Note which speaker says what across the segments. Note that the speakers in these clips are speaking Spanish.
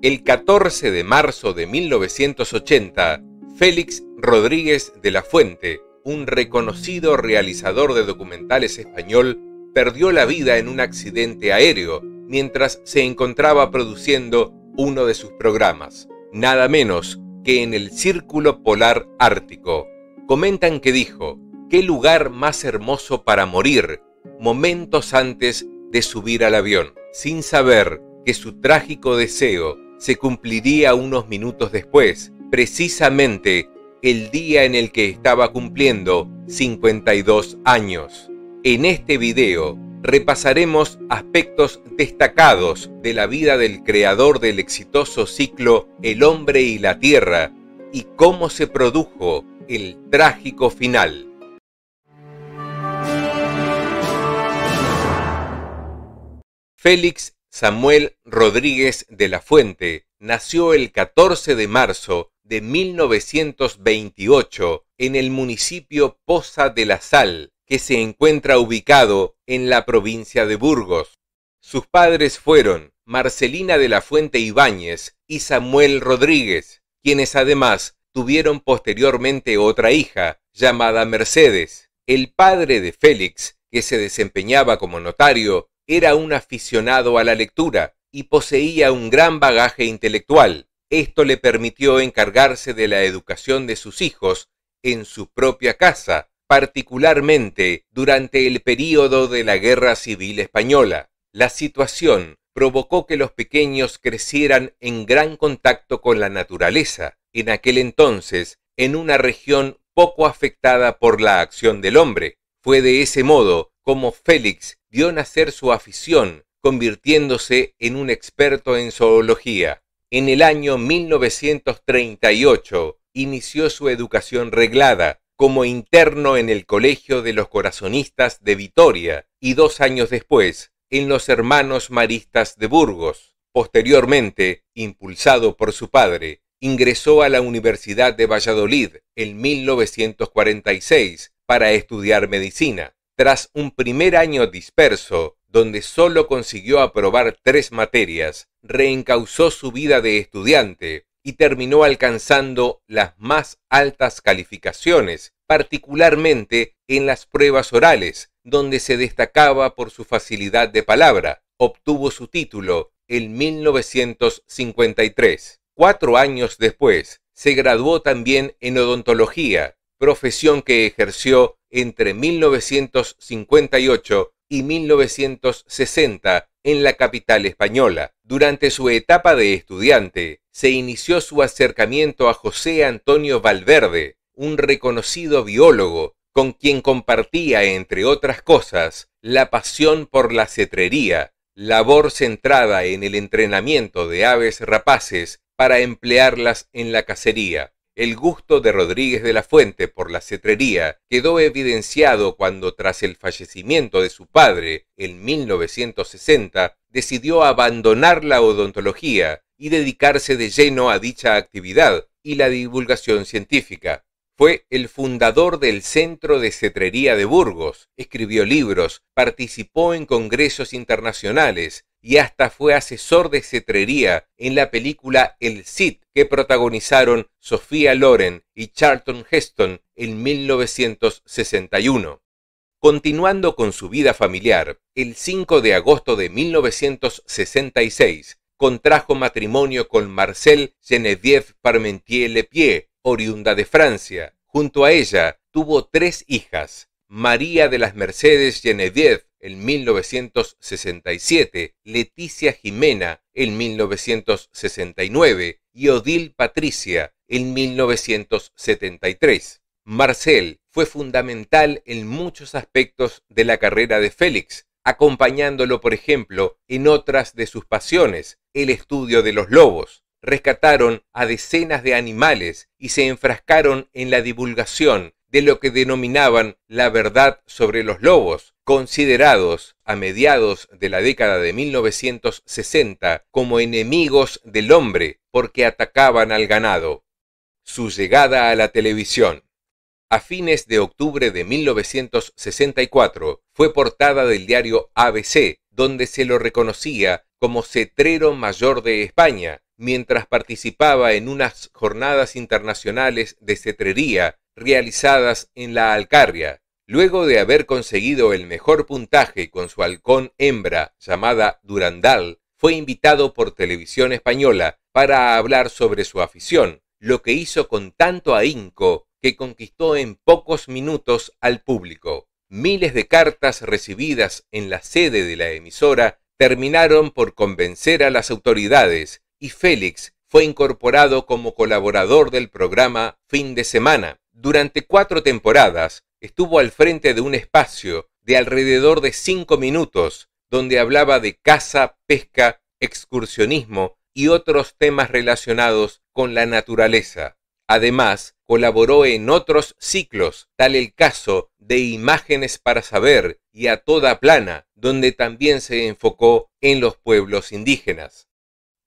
Speaker 1: El 14 de marzo de 1980, Félix Rodríguez de la Fuente, un reconocido realizador de documentales español, perdió la vida en un accidente aéreo mientras se encontraba produciendo uno de sus programas, nada menos que en el Círculo Polar Ártico. Comentan que dijo, qué lugar más hermoso para morir, momentos antes de subir al avión, sin saber que su trágico deseo se cumpliría unos minutos después, precisamente el día en el que estaba cumpliendo 52 años. En este video repasaremos aspectos destacados de la vida del creador del exitoso ciclo El hombre y la tierra y cómo se produjo el trágico final. Félix Samuel Rodríguez de la Fuente nació el 14 de marzo de 1928 en el municipio Poza de la Sal, que se encuentra ubicado en la provincia de Burgos. Sus padres fueron Marcelina de la Fuente Ibáñez y Samuel Rodríguez, quienes además tuvieron posteriormente otra hija, llamada Mercedes. El padre de Félix, que se desempeñaba como notario, era un aficionado a la lectura y poseía un gran bagaje intelectual. Esto le permitió encargarse de la educación de sus hijos en su propia casa, particularmente durante el período de la Guerra Civil Española. La situación provocó que los pequeños crecieran en gran contacto con la naturaleza, en aquel entonces en una región poco afectada por la acción del hombre. Fue de ese modo como Félix vio nacer su afición, convirtiéndose en un experto en zoología. En el año 1938 inició su educación reglada como interno en el Colegio de los Corazonistas de Vitoria y dos años después en los Hermanos Maristas de Burgos. Posteriormente, impulsado por su padre, ingresó a la Universidad de Valladolid en 1946 para estudiar medicina. Tras un primer año disperso, donde solo consiguió aprobar tres materias, reencauzó su vida de estudiante y terminó alcanzando las más altas calificaciones, particularmente en las pruebas orales, donde se destacaba por su facilidad de palabra. Obtuvo su título en 1953. Cuatro años después, se graduó también en odontología, profesión que ejerció entre 1958 y 1960 en la capital española. Durante su etapa de estudiante, se inició su acercamiento a José Antonio Valverde, un reconocido biólogo, con quien compartía, entre otras cosas, la pasión por la cetrería, labor centrada en el entrenamiento de aves rapaces para emplearlas en la cacería. El gusto de Rodríguez de la Fuente por la cetrería quedó evidenciado cuando tras el fallecimiento de su padre en 1960 decidió abandonar la odontología y dedicarse de lleno a dicha actividad y la divulgación científica. Fue el fundador del Centro de Cetrería de Burgos, escribió libros, participó en congresos internacionales y hasta fue asesor de cetrería en la película El Cid que protagonizaron Sofía Loren y Charlton Heston en 1961. Continuando con su vida familiar, el 5 de agosto de 1966 contrajo matrimonio con Marcel Geneviève Parmentier Lepier, oriunda de Francia. Junto a ella tuvo tres hijas, María de las Mercedes Genevieve en 1967, Leticia Jimena en 1969 y Odil Patricia en 1973. Marcel fue fundamental en muchos aspectos de la carrera de Félix, acompañándolo, por ejemplo, en otras de sus pasiones, el estudio de los lobos rescataron a decenas de animales y se enfrascaron en la divulgación de lo que denominaban la verdad sobre los lobos, considerados a mediados de la década de 1960 como enemigos del hombre porque atacaban al ganado. Su llegada a la televisión. A fines de octubre de 1964 fue portada del diario ABC, donde se lo reconocía como cetrero mayor de España, mientras participaba en unas jornadas internacionales de cetrería realizadas en la Alcarria, luego de haber conseguido el mejor puntaje con su halcón hembra llamada Durandal, fue invitado por televisión española para hablar sobre su afición, lo que hizo con tanto ahínco que conquistó en pocos minutos al público. Miles de cartas recibidas en la sede de la emisora terminaron por convencer a las autoridades y Félix fue incorporado como colaborador del programa Fin de Semana. Durante cuatro temporadas estuvo al frente de un espacio de alrededor de cinco minutos donde hablaba de caza, pesca, excursionismo y otros temas relacionados con la naturaleza. Además, colaboró en otros ciclos, tal el caso de Imágenes para Saber y A Toda Plana, donde también se enfocó en los pueblos indígenas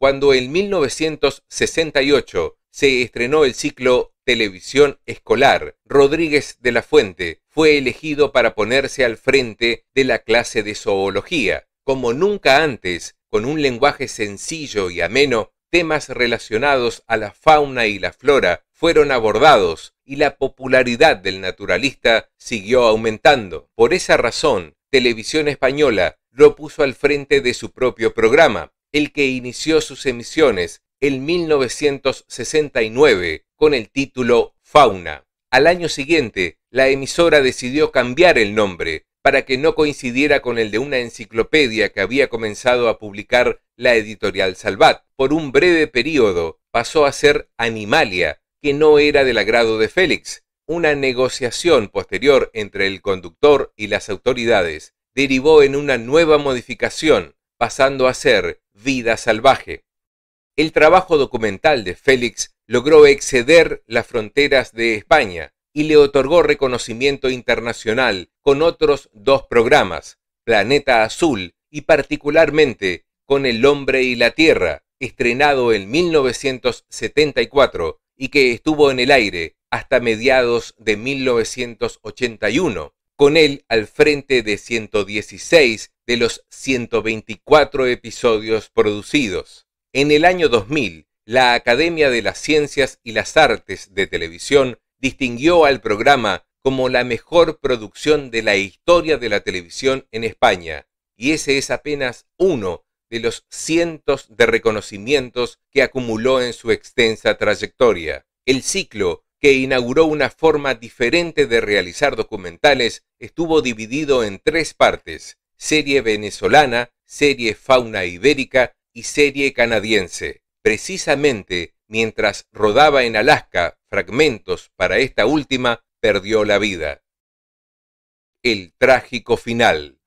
Speaker 1: cuando en 1968 se estrenó el ciclo Televisión Escolar, Rodríguez de la Fuente fue elegido para ponerse al frente de la clase de zoología. Como nunca antes, con un lenguaje sencillo y ameno, temas relacionados a la fauna y la flora fueron abordados y la popularidad del naturalista siguió aumentando. Por esa razón, Televisión Española lo puso al frente de su propio programa, el que inició sus emisiones en 1969 con el título Fauna. Al año siguiente, la emisora decidió cambiar el nombre para que no coincidiera con el de una enciclopedia que había comenzado a publicar la editorial Salvat. Por un breve periodo pasó a ser Animalia, que no era del agrado de Félix. Una negociación posterior entre el conductor y las autoridades derivó en una nueva modificación pasando a ser Vida Salvaje. El trabajo documental de Félix logró exceder las fronteras de España y le otorgó reconocimiento internacional con otros dos programas, Planeta Azul y particularmente con El hombre y la Tierra, estrenado en 1974 y que estuvo en el aire hasta mediados de 1981, con él al frente de 116 de los 124 episodios producidos. En el año 2000, la Academia de las Ciencias y las Artes de Televisión distinguió al programa como la mejor producción de la historia de la televisión en España, y ese es apenas uno de los cientos de reconocimientos que acumuló en su extensa trayectoria. El ciclo, que inauguró una forma diferente de realizar documentales, estuvo dividido en tres partes, serie venezolana, serie fauna ibérica y serie canadiense. Precisamente mientras rodaba en Alaska fragmentos para esta última, perdió la vida. El trágico final.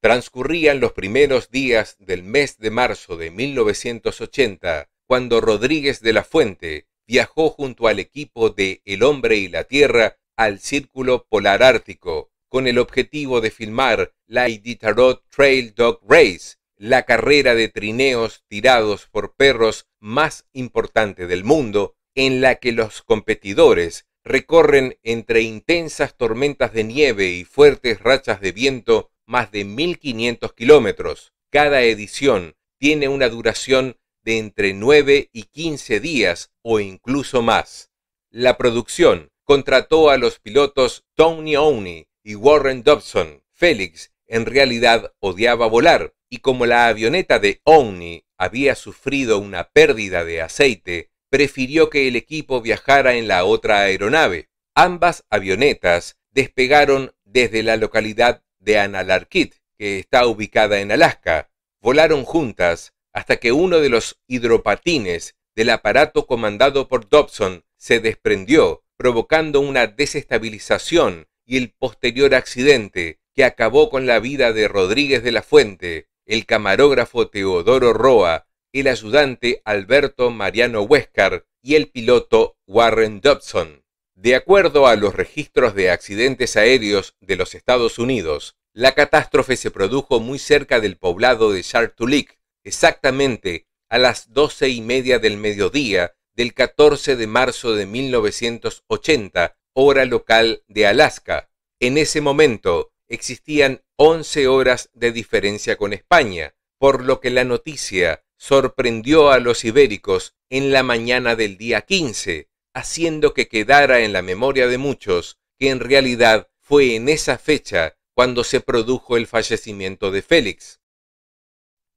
Speaker 1: Transcurrían los primeros días del mes de marzo de 1980, cuando Rodríguez de la Fuente viajó junto al equipo de El hombre y la Tierra al Círculo Polar Ártico, con el objetivo de filmar la Iditarod Trail Dog Race, la carrera de trineos tirados por perros más importante del mundo, en la que los competidores recorren entre intensas tormentas de nieve y fuertes rachas de viento más de 1.500 kilómetros. Cada edición tiene una duración de entre 9 y 15 días o incluso más. La producción contrató a los pilotos Tony Owney y Warren Dobson. Félix en realidad odiaba volar, y como la avioneta de Omni había sufrido una pérdida de aceite, prefirió que el equipo viajara en la otra aeronave. Ambas avionetas despegaron desde la localidad de Analarkit, que está ubicada en Alaska. Volaron juntas hasta que uno de los hidropatines del aparato comandado por Dobson se desprendió, provocando una desestabilización y el posterior accidente que acabó con la vida de Rodríguez de la Fuente, el camarógrafo Teodoro Roa, el ayudante Alberto Mariano Huescar y el piloto Warren Dobson. De acuerdo a los registros de accidentes aéreos de los Estados Unidos, la catástrofe se produjo muy cerca del poblado de Chartulik, exactamente a las doce y media del mediodía del 14 de marzo de 1980, hora local de Alaska. En ese momento existían 11 horas de diferencia con España, por lo que la noticia sorprendió a los ibéricos en la mañana del día 15, haciendo que quedara en la memoria de muchos que en realidad fue en esa fecha cuando se produjo el fallecimiento de Félix.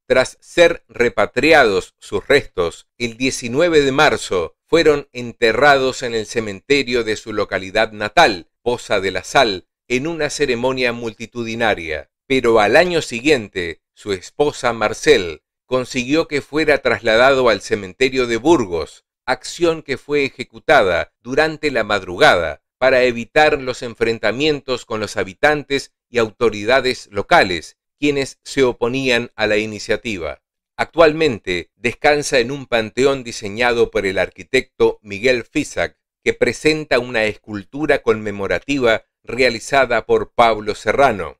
Speaker 1: Tras ser repatriados sus restos, el 19 de marzo fueron enterrados en el cementerio de su localidad natal, Poza de la Sal, en una ceremonia multitudinaria. Pero al año siguiente, su esposa Marcel consiguió que fuera trasladado al cementerio de Burgos, acción que fue ejecutada durante la madrugada para evitar los enfrentamientos con los habitantes y autoridades locales, quienes se oponían a la iniciativa. Actualmente descansa en un panteón diseñado por el arquitecto Miguel Fisac, que presenta una escultura conmemorativa realizada por Pablo Serrano.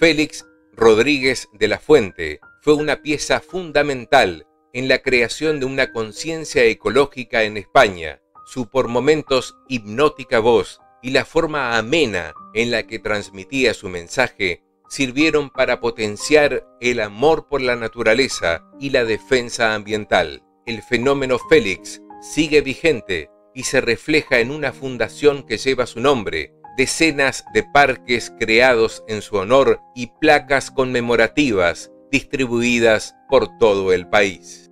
Speaker 1: Félix Rodríguez de la Fuente fue una pieza fundamental en la creación de una conciencia ecológica en España. Su por momentos hipnótica voz y la forma amena en la que transmitía su mensaje sirvieron para potenciar el amor por la naturaleza y la defensa ambiental. El fenómeno Félix sigue vigente y se refleja en una fundación que lleva su nombre, decenas de parques creados en su honor y placas conmemorativas distribuidas por todo el país.